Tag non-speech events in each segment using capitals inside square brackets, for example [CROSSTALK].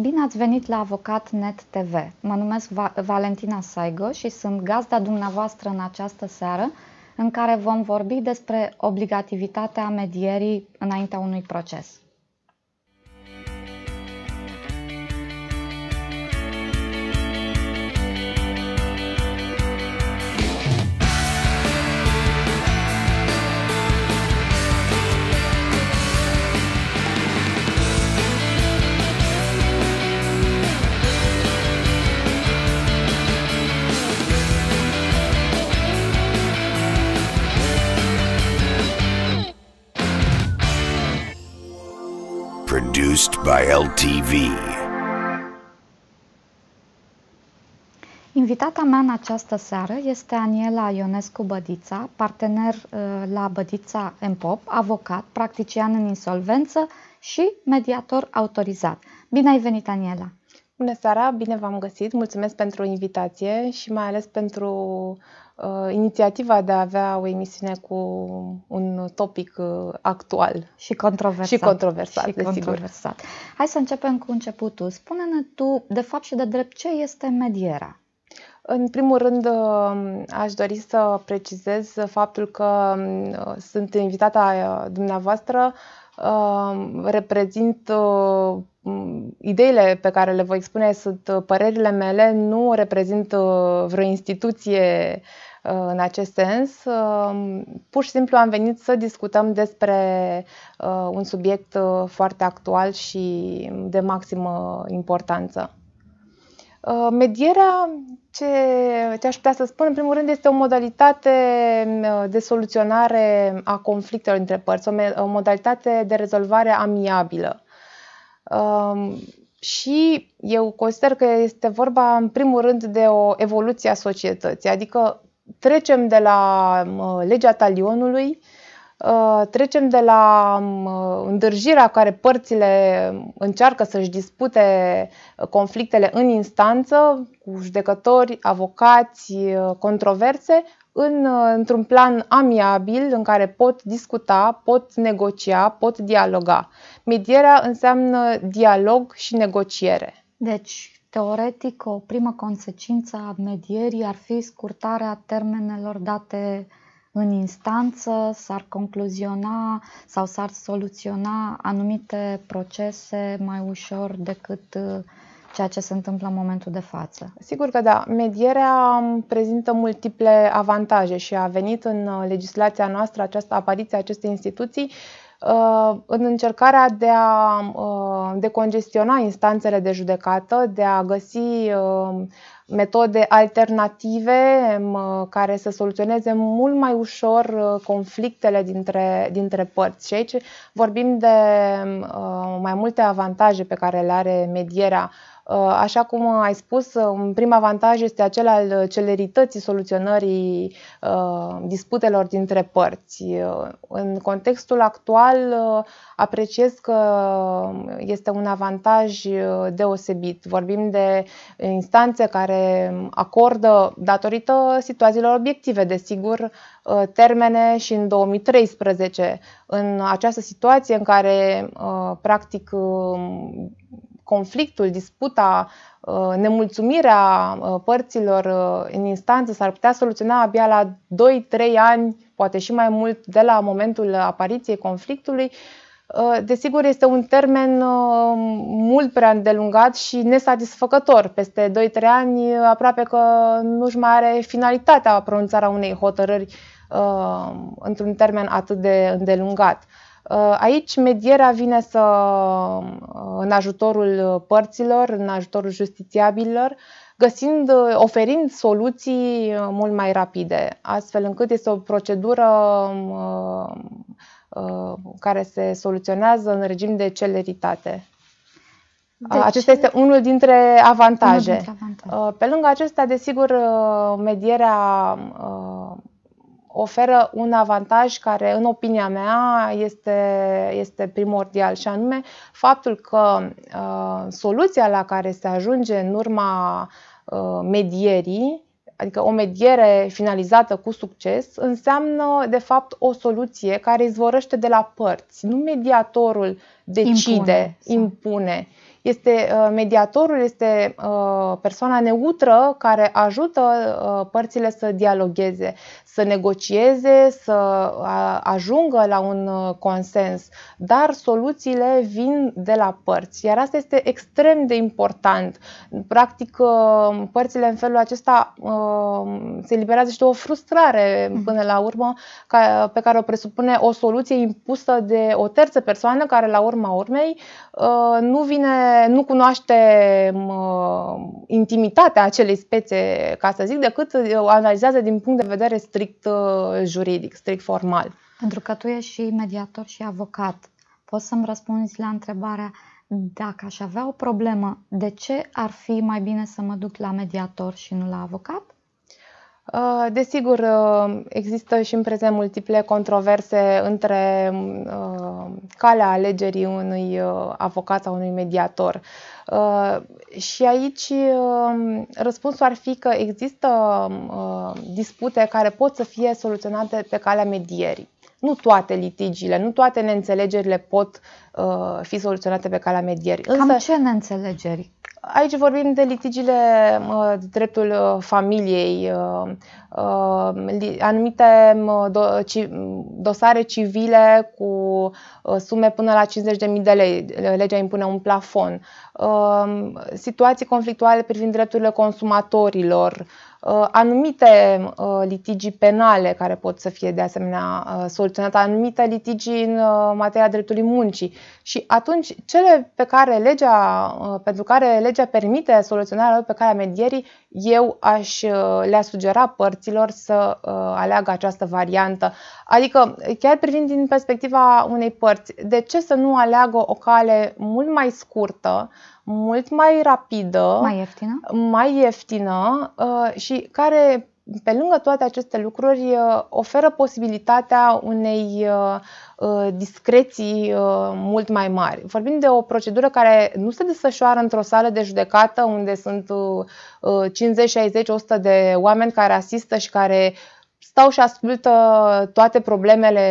Bine ați venit la Avocat Net TV. Mă numesc Va- Valentina Saigo și sunt gazda dumneavoastră în această seară în care vom vorbi despre obligativitatea medierii înaintea unui proces. by TV. Invitata mea în această seară este Aniela Ionescu Bădița, partener uh, la Bădița Pop, avocat, practician în insolvență și mediator autorizat. Bine ai venit, Aniela! Bună seara, bine v-am găsit, mulțumesc pentru invitație și mai ales pentru Uh, inițiativa de a avea o emisiune cu un topic uh, actual. Și controversat. Și controversat, și Controversat. Hai să începem cu începutul. Spune-ne tu, de fapt și de drept, ce este mediera? În primul rând, uh, aș dori să precizez faptul că sunt invitata dumneavoastră Um, reprezint uh, ideile pe care le voi expune sunt uh, părerile mele, nu reprezint uh, vreo instituție în acest sens. Um, pur și simplu am venit să discutăm despre un subiect foarte actual și de maximă importanță. Uh, medierea, ce, ce aș putea să spun, în primul rând, este o modalitate uh, de soluționare a conflictelor între părți, o, modalitate de rezolvare amiabilă. Um, și eu consider că este vorba, în primul rând, de o evoluție a societății, adică trecem de la uh, legea talionului Uh, trecem de la um, uh, îndârjirea care părțile încearcă să-și dispute uh, conflictele în instanță cu judecători, avocați, controverse, în, într-un plan amiabil în care pot discuta, pot negocia, pot dialoga. Medierea înseamnă dialog și negociere. Deci, teoretic, o primă consecință a medierii ar fi scurtarea termenelor date în instanță s-ar concluziona sau s-ar soluționa anumite procese mai ușor decât uh, ceea ce se întâmplă în momentul de față. Sigur că da. Medierea um, prezintă multiple avantaje și a venit în uh, legislația noastră această apariție a acestei instituții Uh, în încercarea de a uh, decongestiona instanțele de judecată, de a găsi uh, metode alternative um, care să soluționeze mult mai ușor conflictele dintre, dintre părți. Și aici vorbim de um, mai multe avantaje pe care le are medierea Uh, așa cum ai spus, uh, un prim avantaj este acela al celerității soluționării uh, disputelor dintre părți. În contextul actual, apreciez că este un avantaj deosebit. Vorbim de instanțe care acordă, datorită situațiilor obiective, desigur, termene și în 2013. În această situație în care, practic, conflictul, disputa, uh, nemulțumirea uh, părților uh, în instanță s-ar putea soluționa abia la 2-3 ani, poate și mai mult, de la momentul apariției conflictului, Desigur, este un termen mult prea îndelungat și nesatisfăcător. Peste 2-3 ani, aproape că nu-și mai are finalitatea pronunțarea unei hotărâri într-un termen atât de îndelungat. Uh, aici medierea vine să, uh, în ajutorul părților, în ajutorul justițiabililor, găsind, uh, oferind soluții mult mai rapide, astfel încât este o procedură care se soluționează în regim de celeritate. Deci... Acesta este unul dintre avantaje. Unul dintre avantaje. Pe lângă acestea, desigur, medierea oferă un avantaj care, în opinia mea, este, este primordial și anume faptul că uh, soluția la care se ajunge în urma uh, medierii, adică o mediere finalizată cu succes, înseamnă, de fapt, o soluție care izvorăște de la părți. Nu mediatorul decide, impune. impune exact este uh, mediatorul, este uh, persoana neutră care ajută uh, părțile să dialogueze, să negocieze, să ajungă la un consens, dar soluțiile vin de la părți, iar asta este extrem de important. Practic, părțile în felul acesta se liberează și de o frustrare mm-hmm. până la urmă pe care o presupune o soluție impusă de o terță persoană care la urma urmei Uh, nu vine, nu cunoaște uh, intimitatea acelei spețe, ca să zic, decât uh, o analizează din punct de vedere strict juridic, strict formal. Pentru că tu ești și mediator și avocat, poți să-mi răspunzi la întrebarea dacă aș avea o problemă, de ce ar fi mai bine să mă duc la mediator și nu la avocat? Uh, desigur, uh, există și în prezent multiple controverse între uh, calea alegerii unui avocat sau unui mediator. Și aici răspunsul ar fi că există dispute care pot să fie soluționate pe calea medierii nu toate litigiile, nu toate neînțelegerile pot uh, fi soluționate pe calea medierii. Însă, Cam ce neînțelegeri? Aici vorbim de litigiile uh, dreptul uh, familiei, uh, uh, anumite uh, do- ci, dosare civile cu uh, sume până la 50.000 de lei, legea impune un plafon, situații conflictuale privind drepturile consumatorilor, Uh, anumite uh, litigi penale care pot să fie de asemenea uh, soluționate, anumite litigi în materia dreptului muncii. Și atunci cele pe care legea, pentru care legea permite soluționarea lor pe care medierii, eu aș le-a sugera părților să aleagă această variantă. Adică, chiar privind din perspectiva unei părți, de ce să nu aleagă o cale mult mai scurtă mult mai rapidă, mai ieftină, mai ieftină uh, și care, pe lângă toate aceste lucruri, uh, oferă posibilitatea unei uh, discreții mult mai mari. Vorbim de o procedură care nu se desfășoară într-o sală de judecată unde sunt 50, 60, 100 de oameni care asistă și care stau și ascultă toate problemele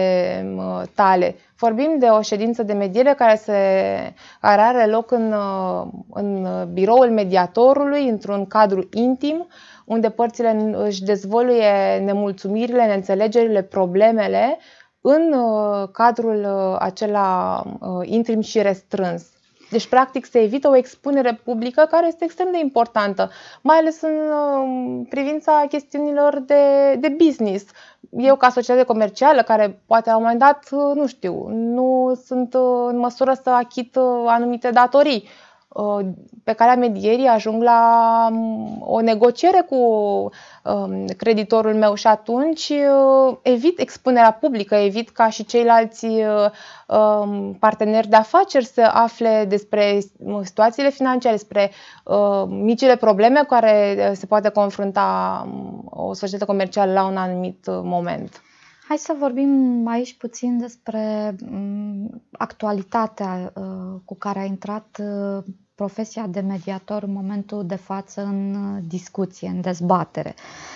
tale. Vorbim de o ședință de mediere care, se, care are loc în, în biroul mediatorului, într-un cadru intim, unde părțile își dezvoluie nemulțumirile, neînțelegerile, problemele în uh, cadrul uh, acela uh, intim și restrâns. Deci, practic, se evită o expunere publică care este extrem de importantă, mai ales în um, privința chestiunilor de, de business. Eu, ca societate comercială, care poate la un moment dat, uh, nu știu, nu sunt uh, în măsură să achit uh, anumite datorii, Uh, pe calea medierii ajung la mm, o negociere cu um, creditorul meu și atunci uh, evit expunerea publică, evit ca și ceilalți uh, um, parteneri de afaceri să afle despre mm, situațiile financiare, despre micile probleme care se poate confrunta mm, o societate comercială la un anumit moment. Hai să vorbim aici puțin despre actualitatea cu care a intrat profesia de mediator în momentul de față în uh, discuție, în dezbatere.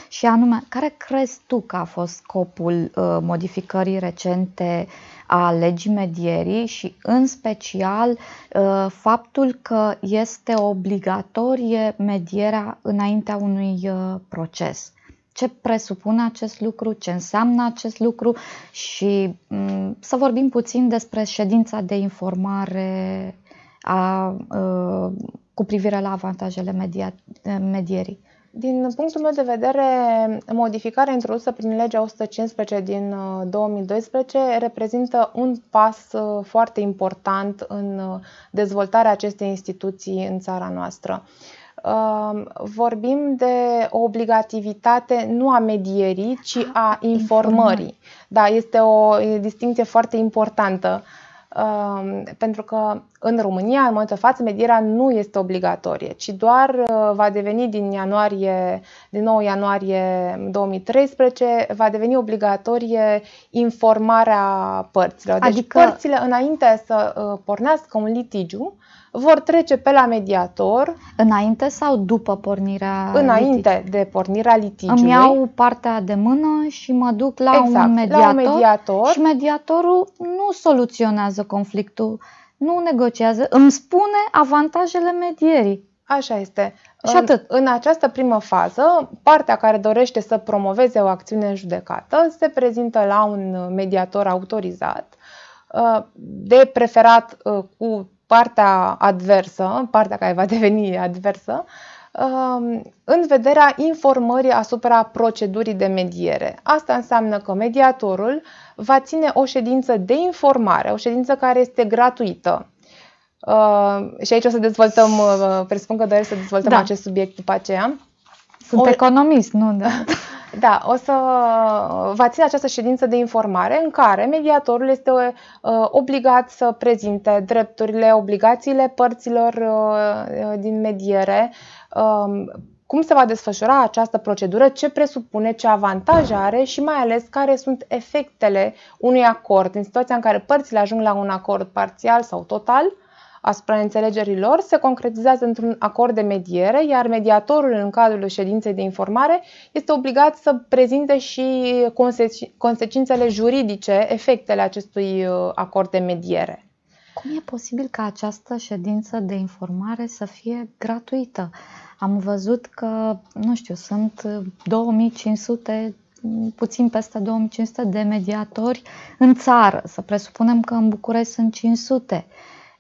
Și anume, care crezi tu că a fost scopul uh, modificării recente a legii medierii și în special uh, faptul că este obligatorie medierea înaintea unui proces? ce presupune acest lucru, ce înseamnă acest lucru și mm, să vorbim puțin despre ședința de informare a, ă, cu privire la avantajele media, medierii? Din punctul meu de vedere, modificarea introdusă prin legea 115 din 2012 ă, reprezintă un pas ă, foarte important în dezvoltarea acestei instituții în țara noastră. Vorbim de o obligativitate nu a medierii, ci a informării. Da, este o distinție foarte importantă pentru că în România, în momentul de față, medierea nu este obligatorie, ci doar uh, va deveni din ianuarie, din 9 ianuarie 2013, va deveni obligatorie informarea părților. Deci adică... părțile, înainte să uh, pornească un litigiu, vor trece pe la mediator. Înainte sau după pornirea Înainte litigiului? de pornirea litigiului. Îmi iau partea de mână și mă duc la, exact, un, mediator la un mediator și mediatorul nu soluționează conflictul, nu negociază, îmi spune avantajele medierii. Așa este. Și atât. În, în această primă fază, partea care dorește să promoveze o acțiune în judecată se prezintă la un mediator autorizat, uh, de preferat uh, cu partea adversă, partea care va deveni adversă, um, în vederea informării asupra procedurii de mediere. Asta înseamnă că mediatorul va ține o ședință de informare, o ședință care este gratuită. Uh, și aici o să dezvoltăm, uh, presupun că doresc să dezvoltăm da. acest subiect după aceea. Sunt o... economist, nu? Da. [LAUGHS] Da, o să vă țin această ședință de informare în care mediatorul este uh, obligat să prezinte drepturile, obligațiile părților uh, uh, din mediere, um, cum se va desfășura această procedură, ce presupune, ce avantaje are și mai ales care sunt efectele unui acord în situația în care părțile ajung la un acord parțial sau total asupra înțelegerilor se concretizează într-un acord de mediere, iar mediatorul în cadrul ședinței de informare este obligat să prezinte și consecințele juridice, efectele acestui uh, acord de mediere. Cum e posibil ca această ședință de informare să fie gratuită? Am văzut că, nu știu, sunt 2500 puțin peste 2500 de mediatori în țară. Să presupunem că în București sunt 500.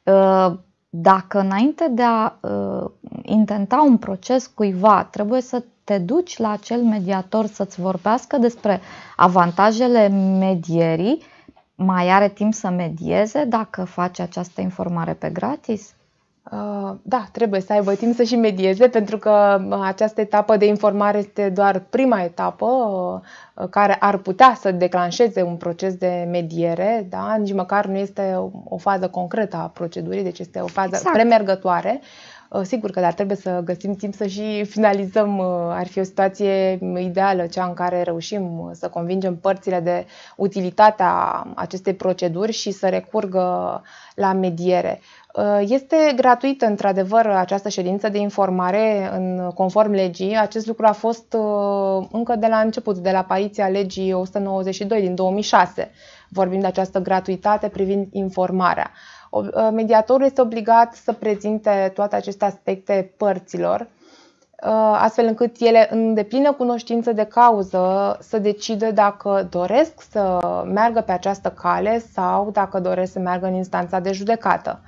Uh, dacă înainte de a uh, intenta un proces cuiva, trebuie să te duci la acel mediator să-ți vorbească despre avantajele medierii, mai are timp să medieze dacă face această informare pe gratis? Uh, da, trebuie să aibă timp să-și medieze, pentru că uh, această etapă de informare este doar prima etapă uh, care ar putea să declanșeze un proces de mediere, da? nici măcar nu este o fază concretă a procedurii, deci este o fază exact. premergătoare. Sigur că, dar trebuie să găsim timp să și finalizăm. Ar fi o situație ideală, cea în care reușim să convingem părțile de utilitatea acestei proceduri și să recurgă la mediere. Uh, este gratuită, într-adevăr, această ședință de informare în conform legii. Acest lucru a fost uh, încă de la început, de la apariția legii 192 din 2006. Vorbim de această gratuitate privind informarea. Uh, mediatorul este obligat să prezinte toate aceste aspecte părților, astfel încât ele, în deplină cunoștință de cauză, să decidă dacă doresc să meargă pe această cale sau dacă doresc să meargă în instanța de judecată.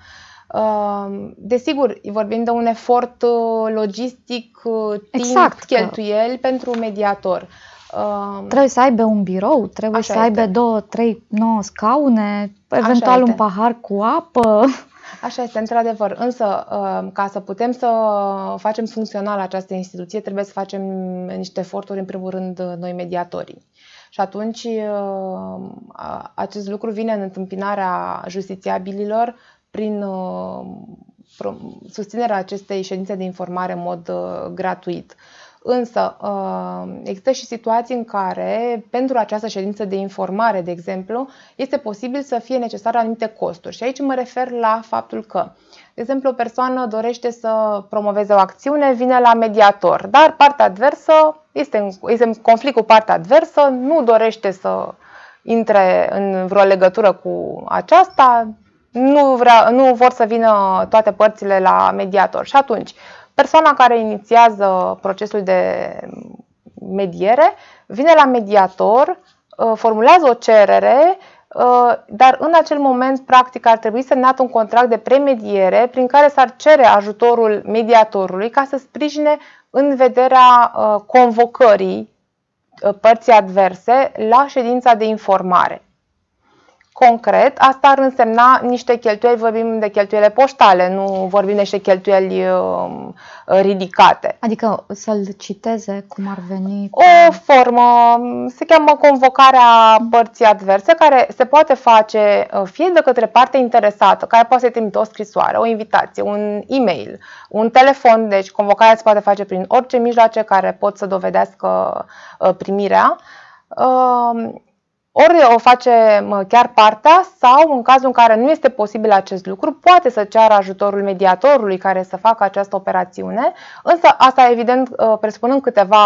Ehm, desigur, vorbim de un efort uh, logistic, uh, timp, exact, cheltuieli că... pentru mediator. Ehm, trebuie să aibă un birou, trebuie Așa să aibă este. două, trei, nouă scaune, eventual Așa un pahar cu apă. Așa este, într-adevăr. Însă, ehm, ca să putem să facem funcțional această instituție, trebuie să facem niște eforturi, în primul rând, noi mediatorii. Și atunci acest lucru vine în întâmpinarea justițiabililor prin uh, susținerea acestei ședințe de informare în mod uh, gratuit. Însă, uh, există și situații în care, pentru această ședință de informare, de exemplu, este posibil să fie necesare anumite costuri. Și aici mă refer la faptul că, de exemplu, o persoană dorește să promoveze o acțiune, vine la mediator, dar partea adversă este în, este în conflict cu partea adversă, nu dorește să intre în vreo legătură cu aceasta, nu, vrea, nu vor să vină toate părțile la mediator. Și atunci, persoana care inițiază procesul de mediere vine la mediator, ă, formulează o cerere, ă, dar în acel moment, practic, ar trebui semnat un contract de premediere prin care s-ar cere ajutorul mediatorului ca să sprijine în vederea ă, convocării părții adverse la ședința de informare concret, asta ar însemna niște cheltuieli, vorbim de cheltuiele poștale, nu vorbim de niște cheltuieli um, ridicate. Adică să-l citeze cum ar veni? O formă, se cheamă convocarea părții adverse, care se poate face uh, fie de către parte interesată, care poate să-i trimite o scrisoare, o invitație, un e-mail, un telefon, deci convocarea se poate face prin orice mijloace care pot să dovedească uh, primirea um, ori o face uh, chiar partea sau, în cazul în care nu este posibil acest lucru, poate să ceară ajutorul mediatorului care să facă această operațiune, însă asta evident uh, presupunând câteva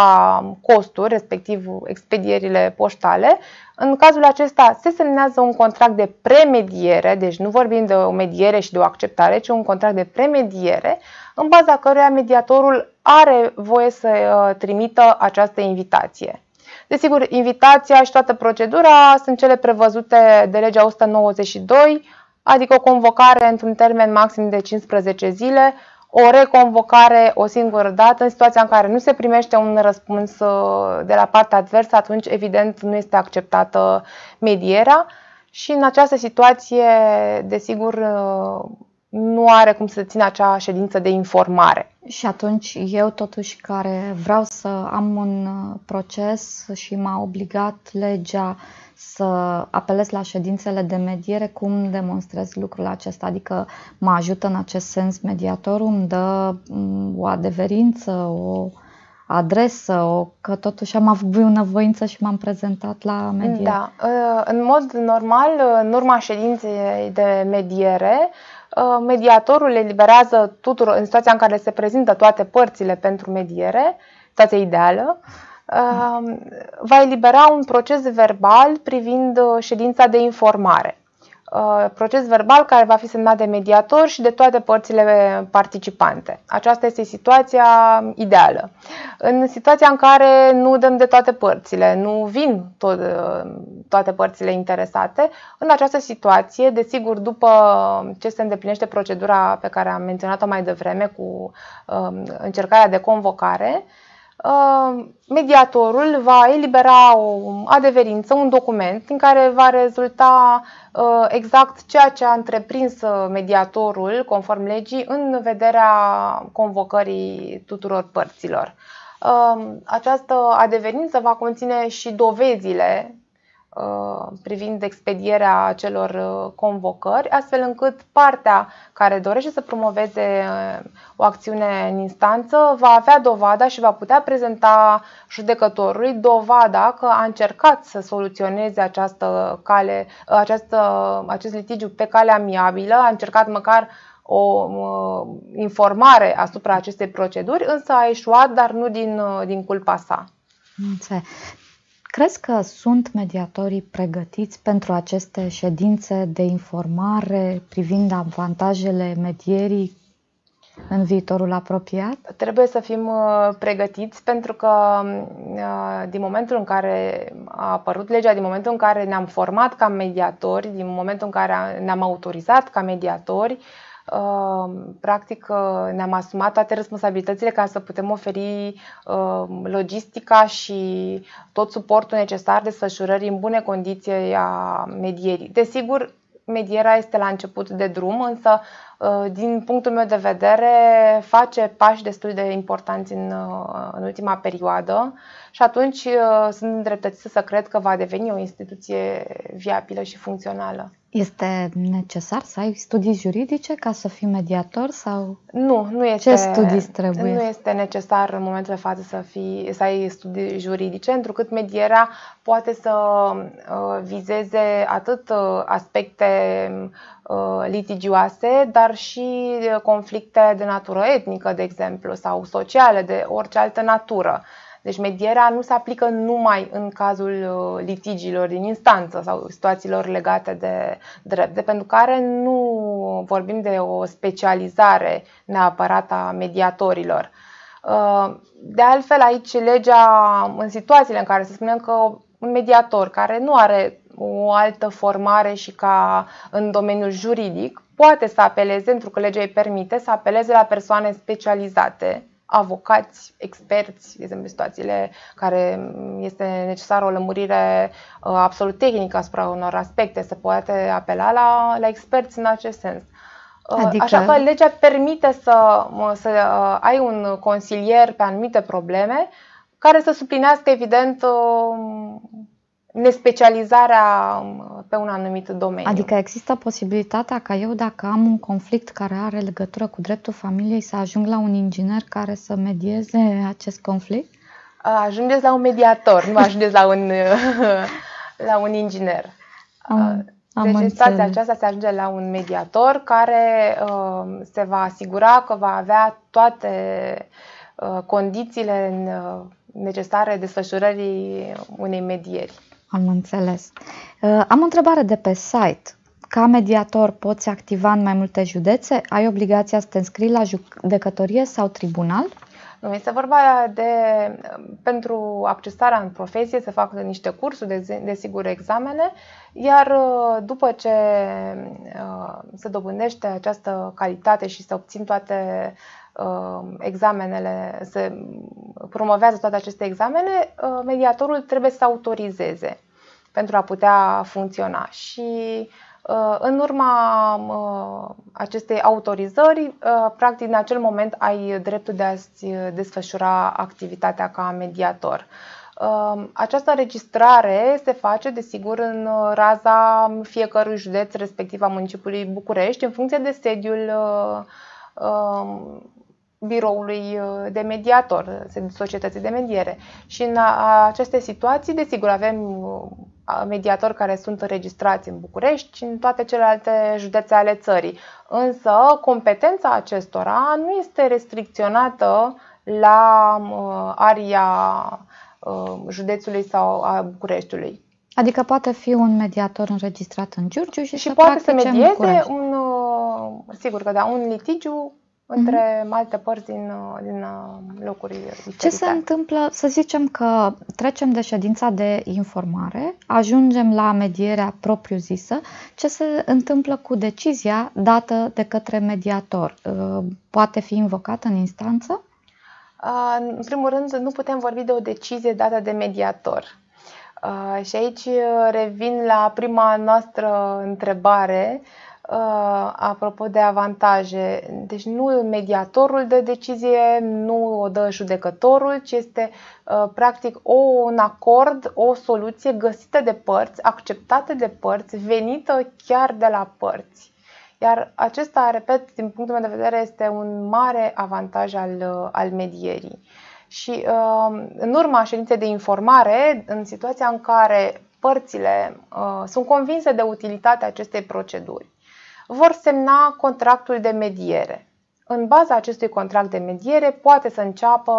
costuri, respectiv expedierile poștale. În cazul acesta se semnează un contract de premediere, deci nu vorbim de o mediere și de o acceptare, ci un contract de premediere, în baza căruia mediatorul are voie să uh, trimită această invitație. Desigur, invitația și toată procedura sunt cele prevăzute de legea 192, adică o convocare într-un termen maxim de 15 zile, o reconvocare o singură dată, în situația în care nu se primește un răspuns uh, de la partea adversă, atunci evident nu este acceptată medierea și în această situație, desigur, uh, nu are cum să țină acea ședință de informare. Și atunci eu totuși care vreau să am un uh, proces și m-a obligat legea să apelez la ședințele de mediere, cum demonstrez lucrul acesta? Adică mă ajută în acest sens mediatorul, îmi dă mm, o adeverință, o adresă, o, că totuși am avut bunăvoință și m-am prezentat la mediere. Da, uh, în mod normal, în urma ședinței de mediere, Uh, mediatorul eliberează tuturor, în situația în care se prezintă toate părțile pentru mediere, situația ideală, uh, va elibera un proces verbal privind uh, ședința de informare. Uh, proces verbal care va fi semnat de mediator și de toate părțile participante. Aceasta este situația ideală. În situația în care nu dăm de toate părțile, nu vin tot, uh, toate părțile interesate, în această situație, desigur, după ce se îndeplinește procedura pe care am menționat-o mai devreme cu um, încercarea de convocare, Ehm, mediatorul va elibera o adeverință, un document în care va rezulta eh, exact ceea ce a întreprins mediatorul, conform legii, în vederea convocării tuturor părților. Ehm, această adeverință va conține și dovezile Uh, privind expedierea acelor uh, convocări, astfel încât partea care dorește să promoveze uh, o acțiune în instanță va avea dovada și va putea prezenta judecătorului dovada că a încercat să soluționeze această cale, această, acest litigiu pe cale amiabilă, a încercat măcar o informare asupra acestei proceduri, însă a ieșuat, dar nu din, din culpa sa. Crezi că sunt mediatorii pregătiți pentru aceste ședințe de informare privind avantajele medierii în viitorul apropiat? Trebuie să fim uh, pregătiți pentru că uh, din momentul în care a apărut legea, din momentul în care ne-am format ca mediatori, din momentul în care ne-am autorizat ca mediatori, Ehm, practic ă, ne-am asumat toate responsabilitățile ca să putem oferi ehm, logistica și tot suportul necesar de desfășurării în bune condiții a medierii. Desigur, medierea este la început de drum, însă, ă, din punctul meu de vedere, face pași destul de importanți în, ă, în ultima perioadă și atunci sunt îndreptățită să cred că va deveni o instituție viabilă și funcțională. Este necesar să ai studii juridice ca să fii mediator sau Nu, nu este ce studii trebuie? Nu este necesar în momentul de față să fii să ai studii juridice, pentru că medierea poate să uh, vizeze atât uh, aspecte uh, litigioase, dar și conflicte de natură etnică, de exemplu, sau sociale, de orice altă natură. Deci medierea nu se aplică numai în cazul uh, litigiilor din instanță sau situațiilor legate de drept, de pentru care nu vorbim de o specializare neapărat a mediatorilor. Uh, de altfel, aici legea, în situațiile în care să spunem că un mediator care nu are o altă formare și ca în domeniul juridic, poate să apeleze, pentru că legea îi permite, să apeleze la persoane specializate avocați, experți, de exemplu, situațiile care este necesară o lămurire uh, absolut tehnică asupra unor aspecte, se poate apela la, la experți în acest sens. Uh, adică... Așa că legea permite să, să uh, ai un consilier pe anumite probleme care să suplinească, evident, nespecializarea um, pe un anumit domeniu. Adică există posibilitatea ca eu, dacă am un conflict care are legătură cu dreptul familiei, să ajung la un inginer care să medieze acest conflict? Ajungeți la un mediator, nu ajungeți la un, [LAUGHS] la un inginer. Am, am deci, în situația aceasta se ajunge la un mediator care um, se va asigura că va avea toate uh, condițiile uh, necesare desfășurării unei medieri. Am înțeles. Uh, am o întrebare de pe site. Ca mediator poți activa în mai multe județe? Ai obligația să te înscrii la judecătorie sau tribunal? Nu, este vorba de, pentru accesarea în profesie, se fac niște cursuri, de, desigur, examene, iar uh, după ce uh, se dobândește această calitate și să obțin toate uh, Um, examenele, se promovează toate aceste examene, uh, mediatorul trebuie să autorizeze pentru a putea funcționa. Și uh, în urma uh, acestei autorizări, practic în acel moment ai dreptul de a-ți desfășura activitatea ca mediator. Um, această înregistrare se face, desigur, în raza fiecărui județ, respectiv a municipiului București, în funcție de sediul uh, Um, biroului uh, de mediator, societății de mediere. Și în aceste situații, desigur, avem uh, mediatori care sunt înregistrați în București și în toate celelalte județe ale țării. Însă, competența acestora nu este restricționată la uh, aria județului sau a Bucureștiului. Adică poate fi un mediator înregistrat în Giurgiu și, și să poate să medieze în un sigur că da, un litigiu între mm-hmm. alte părți din, uh, din uh, locuri diferite. Ce se întâmplă, să zicem că trecem de ședința de informare, ajungem la medierea propriu-zisă, ce se întâmplă cu decizia dată de către mediator? Uh, poate fi invocată în instanță? În primul rând, nu putem vorbi de o decizie dată de mediator. Și aici revin la prima noastră întrebare, Uh, apropo de avantaje, deci nu mediatorul de decizie, nu o dă judecătorul, ci este uh, practic o, un acord, o soluție găsită de părți, acceptată de părți, venită chiar de la părți. Iar acesta, repet, din punctul meu de vedere, este un mare avantaj al, uh, al medierii. Și în urma ședinței de informare, în situația în care părțile uh, sunt convinse de utilitatea acestei proceduri vor semna contractul de mediere. În baza acestui contract de mediere poate să înceapă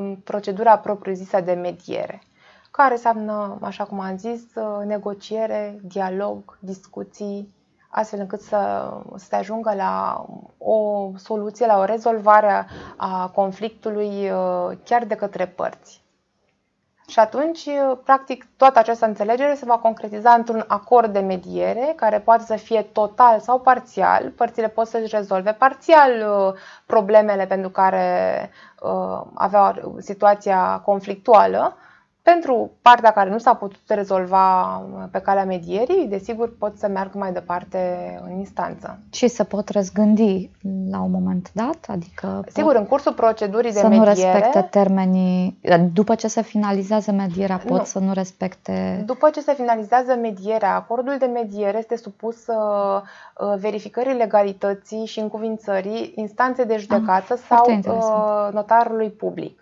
um, procedura propriu-zisă de mediere, care înseamnă, așa cum am zis, uh, negociere, dialog, discuții, astfel încât să se ajungă la o soluție, la o rezolvare a conflictului uh, chiar de către părți. Și atunci, practic, toată această înțelegere se va concretiza într-un acord de mediere care poate să fie total sau parțial. Părțile pot să-și rezolve parțial problemele pentru care uh, aveau situația conflictuală pentru partea care nu s-a putut rezolva uh, pe calea medierii, desigur pot să meargă mai departe în instanță. Și să pot răzgândi la un moment dat? Adică Sigur, în cursul procedurii de să mediere... Să nu respecte termenii... După ce se finalizează medierea, pot nu. să nu respecte... După ce se finalizează medierea, acordul de mediere este supus uh, uh, verificării legalității și încuvințării instanței de ah, judecată ah, sau notarului public.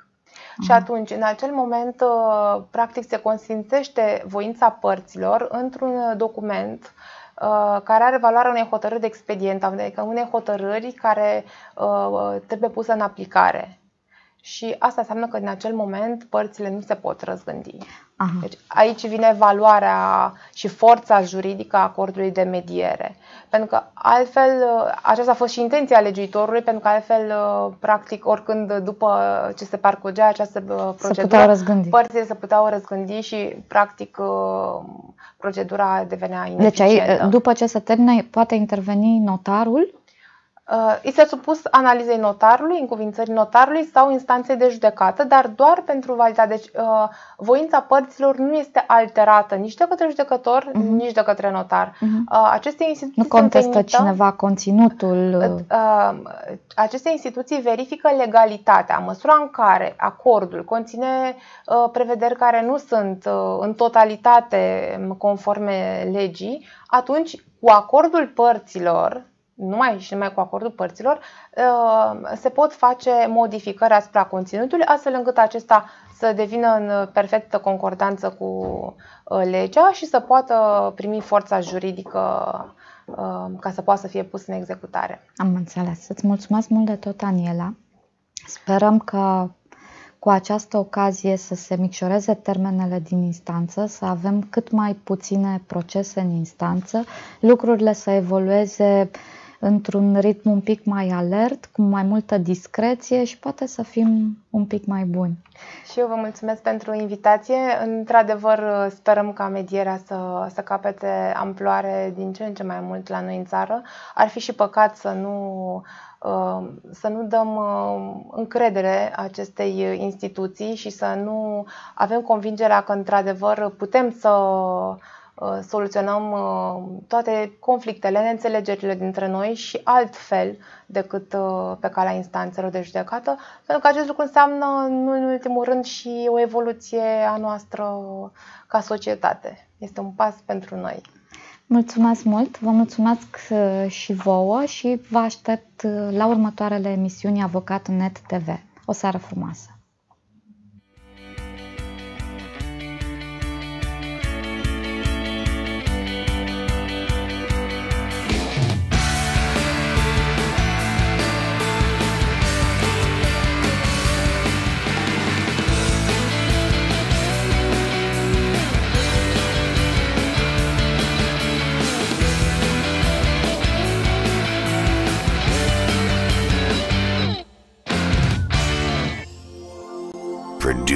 Și mm. atunci, în acel moment, uh, practic, se consimțește voința părților într-un uh, document uh, care are valoarea unei hotărâri de expedient, adică unei hotărâri care trebuie pusă în aplicare și asta înseamnă că în acel moment părțile nu se pot răzgândi. Aha. Deci aici vine valoarea și forța juridică a acordului de mediere. Pentru că altfel, aceasta a fost și intenția legiuitorului, pentru că altfel, practic, oricând după ce se parcurgea această uh, procedură, părțile se puteau răzgândi și, practic, uh, procedura devenea deci ineficientă. Deci, după ce se termină, poate interveni notarul Uh, este supus analizei notarului, încuvințării notarului sau instanței de judecată, dar doar pentru validitate. Deci, uh, voința părților nu este alterată nici de către judecător, uh-huh. nici de către notar. Uh-huh. Aceste instituții. Nu contestă permită, cineva conținutul. Uh, uh, aceste instituții verifică legalitatea, măsura în care acordul conține prevederi care nu sunt în totalitate conforme legii, atunci, cu acordul părților, numai și numai cu acordul părților, uh, se pot face modificări asupra conținutului, astfel încât acesta să devină în perfectă concordanță cu uh, legea și să poată primi forța juridică uh, ca să poată să fie pus în executare. Am înțeles. Îți mulțumesc mult de tot, Aniela. Sperăm că cu această ocazie să se micșoreze termenele din instanță, să avem cât mai puține procese în instanță, lucrurile să evolueze uh, într-un ritm un pic mai alert, cu mai multă discreție și poate să fim un pic mai buni. Și eu vă mulțumesc pentru invitație. Într-adevăr, sperăm ca medierea să, să capete amploare din ce în ce mai mult la noi în țară. Ar fi și păcat să nu, uh, să nu dăm uh, încredere acestei instituții și să nu avem convingerea că, într-adevăr, putem să Uh, soluționăm uh, toate conflictele, neînțelegerile dintre noi și altfel decât uh, pe calea instanțelor de judecată, pentru că acest lucru înseamnă, nu în ultimul rând, și o evoluție a noastră ca societate. Este un pas pentru noi. Mulțumesc mult, vă mulțumesc și vouă și vă aștept la următoarele emisiuni Avocatul Net TV. O seară frumoasă!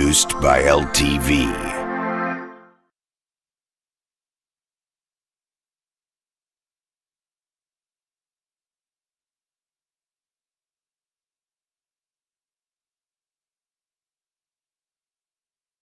Produced by LTV.